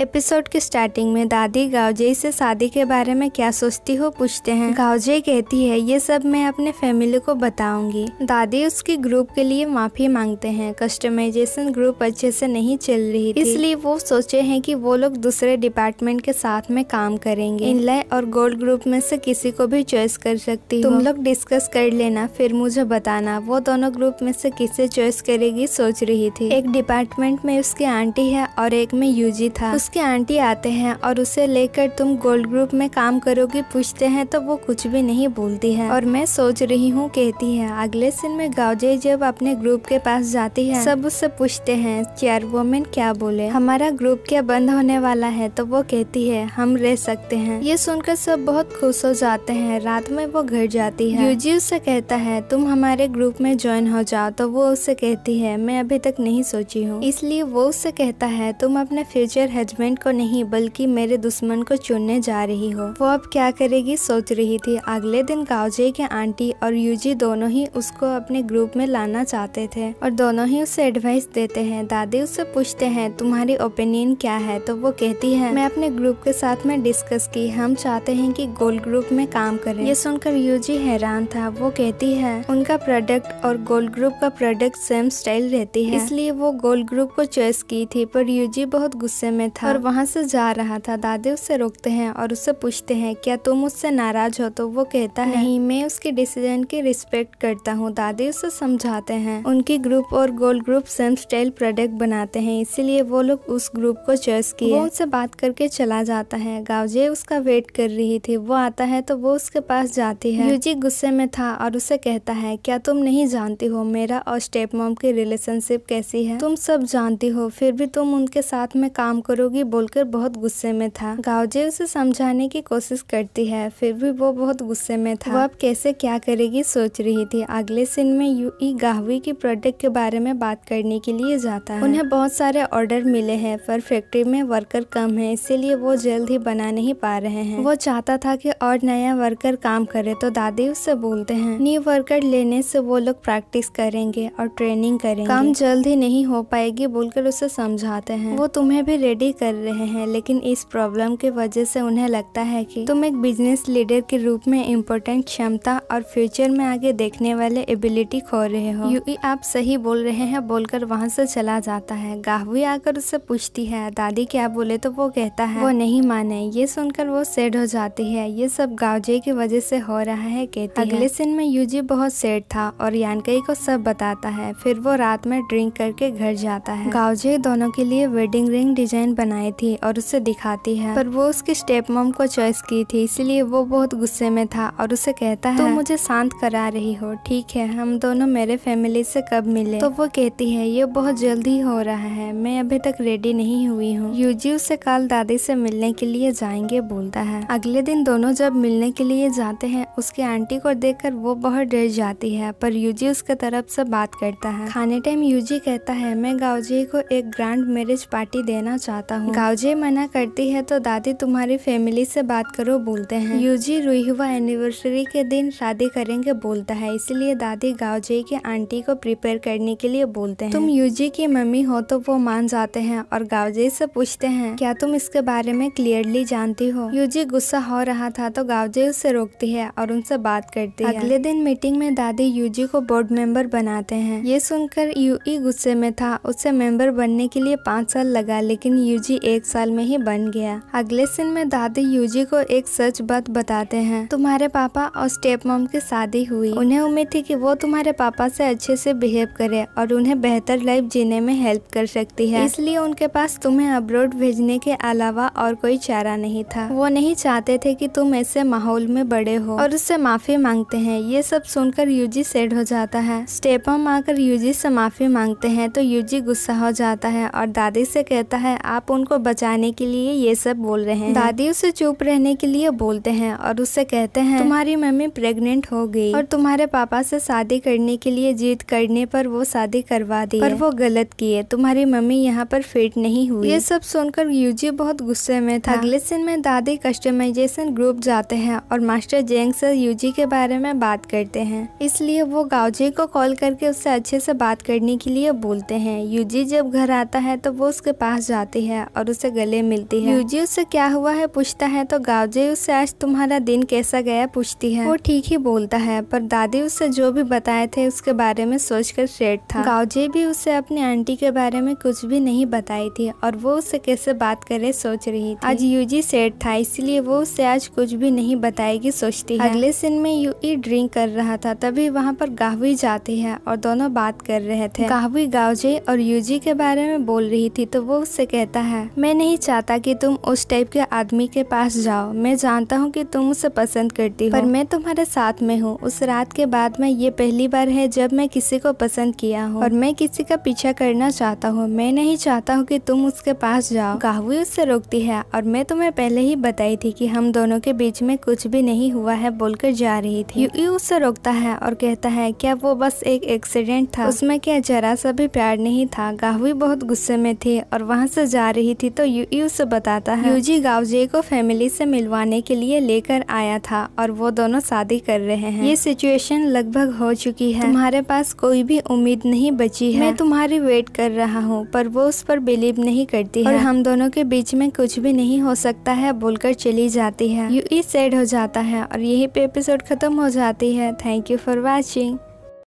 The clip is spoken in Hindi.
एपिसोड के स्टार्टिंग में दादी गावजे से शादी के बारे में क्या सोचती हो पूछते हैं गावजे कहती है ये सब मैं अपने फैमिली को बताऊंगी दादी उसकी ग्रुप के लिए माफी मांगते हैं कस्टमाइजेशन ग्रुप अच्छे से नहीं चल रही थी इसलिए वो सोचे हैं कि वो लोग दूसरे डिपार्टमेंट के साथ में काम करेंगे लय और गोल्ड ग्रुप में से किसी को भी चॉइस कर सकती तुम लोग डिस्कस कर लेना फिर मुझे बताना वो दोनों ग्रुप में से किसे चॉइस करेगी सोच रही थी एक डिपार्टमेंट में उसकी आंटी है और एक में यूजी था उसके आंटी आते हैं और उसे लेकर तुम गोल्ड ग्रुप में काम करोगी पूछते हैं तो वो कुछ भी नहीं बोलती है और मैं सोच रही हूँ कहती है अगले सीन में गावजे जब अपने ग्रुप के पास जाती है सब उससे पूछते हैं चेयर वोमेन क्या बोले हमारा ग्रुप क्या बंद होने वाला है तो वो कहती है हम रह सकते हैं ये सुनकर सब बहुत खुश हो जाते हैं रात में वो घर जाती है यूजी उससे कहता है तुम हमारे ग्रुप में ज्वाइन हो जाओ तो वो उससे कहती है मैं अभी तक नहीं सोची हूँ इसलिए वो उससे कहता है तुम अपने फ्यूचर हज हस्बैंड को नहीं बल्कि मेरे दुश्मन को चुनने जा रही हो वो अब क्या करेगी सोच रही थी अगले दिन गावजे के आंटी और यूजी दोनों ही उसको अपने ग्रुप में लाना चाहते थे और दोनों ही उसे एडवाइस देते हैं दादी उससे पूछते हैं तुम्हारी ओपिनियन क्या है तो वो कहती है मैं अपने ग्रुप के साथ में डिस्कस की हम चाहते हैं कि गोल्ड ग्रुप में काम करें ये सुनकर यूजी हैरान था वो कहती है उनका प्रोडक्ट और गोल्ड ग्रुप का प्रोडक्ट सेम स्टाइल रहती है इसलिए वो गोल्ड ग्रुप को चॉइस की थी पर यूजी बहुत गुस्से में था था और हाँ। वहाँ से जा रहा था दादी उससे रोकते हैं और उसे पूछते हैं क्या तुम उससे नाराज हो तो वो कहता है नहीं मैं उसके डिसीजन की रिस्पेक्ट करता हूँ दादी उसे समझाते हैं उनकी ग्रुप और गोल ग्रुप सेम स्टाइल प्रोडक्ट बनाते हैं इसीलिए वो लोग उस ग्रुप को चॉइस किए उनसे बात करके चला जाता है गावजे उसका वेट कर रही थी वो आता है तो वो उसके पास जाती है यूजी गुस्से में था और उसे कहता है क्या तुम नहीं जानती हो मेरा और स्टेप मॉम की रिलेशनशिप कैसी है तुम सब जानती हो फिर भी तुम उनके साथ में काम करोगी होगी बोलकर बहुत गुस्से में था गावजे उसे समझाने की कोशिश करती है फिर भी वो बहुत गुस्से में था वो अब कैसे क्या करेगी सोच रही थी अगले सीन में यू ई गाहवी की प्रोडक्ट के बारे में बात करने के लिए जाता है उन्हें बहुत सारे ऑर्डर मिले है पर फैक्ट्री में वर्कर कम है इसीलिए वो जल्द ही बना नहीं पा रहे हैं वो चाहता था की और नया वर्कर काम करे तो दादी उससे बोलते है न्यू वर्कर लेने से वो लोग प्रैक्टिस करेंगे और ट्रेनिंग करेंगे काम जल्द ही नहीं हो पाएगी बोलकर उसे समझाते हैं वो तुम्हें भी रेडी कर कर रहे हैं लेकिन इस प्रॉब्लम के वजह से उन्हें लगता है कि तुम एक बिजनेस लीडर के रूप में इम्पोर्टेंट क्षमता और फ्यूचर में आगे देखने वाले एबिलिटी खो रहे हो यू आप सही बोल रहे हैं बोलकर वहाँ से चला जाता है गाहवी आकर उससे पूछती है दादी क्या बोले तो वो कहता है वो नहीं माने ये सुनकर वो सेड हो जाती है ये सब गावजे की वजह से हो रहा है कहती अगले सिन में यूजी बहुत सेड था और यानकई को सब बताता है फिर वो रात में ड्रिंक करके घर जाता है गावजे दोनों के लिए वेडिंग रिंग डिजाइन बनाई थी और उसे दिखाती है पर वो उसकी स्टेप मम को चॉइस की थी इसलिए वो बहुत गुस्से में था और उसे कहता है तुम तो मुझे शांत करा रही हो ठीक है हम दोनों मेरे फैमिली से कब मिले तो वो कहती है ये बहुत जल्दी हो रहा है मैं अभी तक रेडी नहीं हुई हूँ यूजी उसे कल दादी से मिलने के लिए जाएंगे बोलता है अगले दिन दोनों जब मिलने के लिए जाते हैं उसकी आंटी को देख वो बहुत डर जाती है पर यूजी उसके तरफ से बात करता है खाने टाइम यूजी कहता है मैं गावजी को एक ग्रांड मैरिज पार्टी देना चाहता जाता हूँ गावजे मना करती है तो दादी तुम्हारी फैमिली से बात करो बोलते हैं यूजी रुई हुआ एनिवर्सरी के दिन शादी करेंगे बोलता है इसलिए दादी गावजे की आंटी को प्रिपेयर करने के लिए बोलते हैं तुम यूजी की मम्मी हो तो वो मान जाते हैं और गावजे से पूछते हैं क्या तुम इसके बारे में क्लियरली जानती हो यूजी गुस्सा हो रहा था तो गावजे उसे रोकती है और उनसे बात करती है अगले दिन मीटिंग में दादी यूजी को बोर्ड मेंबर बनाते हैं ये सुनकर यूई गुस्से में था उसे मेंबर बनने के लिए पाँच साल लगा लेकिन यूजी यूजी एक साल में ही बन गया अगले सीन में दादी यूजी को एक सच बात बताते हैं तुम्हारे पापा और स्टेप मॉम की शादी हुई उन्हें उम्मीद थी कि वो तुम्हारे पापा से अच्छे से बिहेव करे और उन्हें बेहतर लाइफ जीने में हेल्प कर सकती है इसलिए उनके पास तुम्हें अब्रोड भेजने के अलावा और कोई चारा नहीं था वो नहीं चाहते थे की तुम ऐसे माहौल में बड़े हो और उससे माफी मांगते है ये सब सुनकर यूजी सेड हो जाता है स्टेपम आकर यूजी से माफी मांगते हैं तो यूजी गुस्सा हो जाता है और दादी से कहता है आप फ़ोन को बचाने के लिए ये सब बोल रहे हैं दादी उसे चुप रहने के लिए बोलते हैं और उससे कहते हैं तुम्हारी मम्मी प्रेग्नेंट हो गई और तुम्हारे पापा से शादी करने के लिए जीत करने पर वो शादी करवा दी पर वो गलत किए तुम्हारी मम्मी यहाँ पर फिट नहीं हुई ये सब सुनकर यूजी बहुत गुस्से में था अगले दिन में दादी कस्टमाइजेशन ग्रुप जाते हैं और मास्टर जेंग से यूजी के बारे में बात करते हैं इसलिए वो गावजी को कॉल करके उससे अच्छे से बात करने के लिए बोलते हैं यूजी जब घर आता है तो वो उसके पास जाती है और उसे गले मिलती है यूजी उससे क्या हुआ है पूछता है तो गावजे उससे आज तुम्हारा दिन कैसा गया पूछती है वो ठीक ही बोलता है पर दादी उससे जो भी बताए थे उसके बारे में सोचकर सेठ था गावजे भी उसे अपनी आंटी के बारे में कुछ भी नहीं बताई थी और वो उससे कैसे बात करे सोच रही थी आज यूजी सेट था इसलिए वो उससे आज कुछ भी नहीं बताएगी सोचती है अगले दिन में ई ड्रिंक कर रहा था तभी वहाँ पर गाहवी जाती है और दोनों बात कर रहे थे गाहवी गावजे और यूजी के बारे में बोल रही थी तो वो उससे कहता है है मैं नहीं चाहता कि तुम उस टाइप के आदमी के पास जाओ मैं जानता हूँ कि तुम उसे पसंद करती हो पर मैं तुम्हारे साथ में हूँ उस रात के बाद में ये पहली बार है जब मैं किसी को पसंद किया हूँ और मैं किसी का पीछा करना चाहता हूँ मैं नहीं चाहता हूँ की तुम उसके पास जाओ काहवी उससे रोकती है और मैं तुम्हें पहले ही बताई थी की हम दोनों के बीच में कुछ भी नहीं हुआ है बोलकर जा रही थी यू उससे रोकता है और कहता है क्या वो बस एक एक्सीडेंट था उसमें क्या जरा सा भी प्यार नहीं था गाहवी बहुत गुस्से में थी और वहाँ से जा रही रही थी तो से बताता है यूजी गावजे को फैमिली से मिलवाने के लिए लेकर आया था और वो दोनों शादी कर रहे हैं ये सिचुएशन लगभग हो चुकी है तुम्हारे पास कोई भी उम्मीद नहीं बची है मैं तुम्हारी वेट कर रहा हूँ पर वो उस पर बिलीव नहीं करती है और हम दोनों के बीच में कुछ भी नहीं हो सकता है बोलकर चली जाती है यू ई हो जाता है और यही पे एपिसोड खत्म हो जाती है थैंक यू फॉर वॉचिंग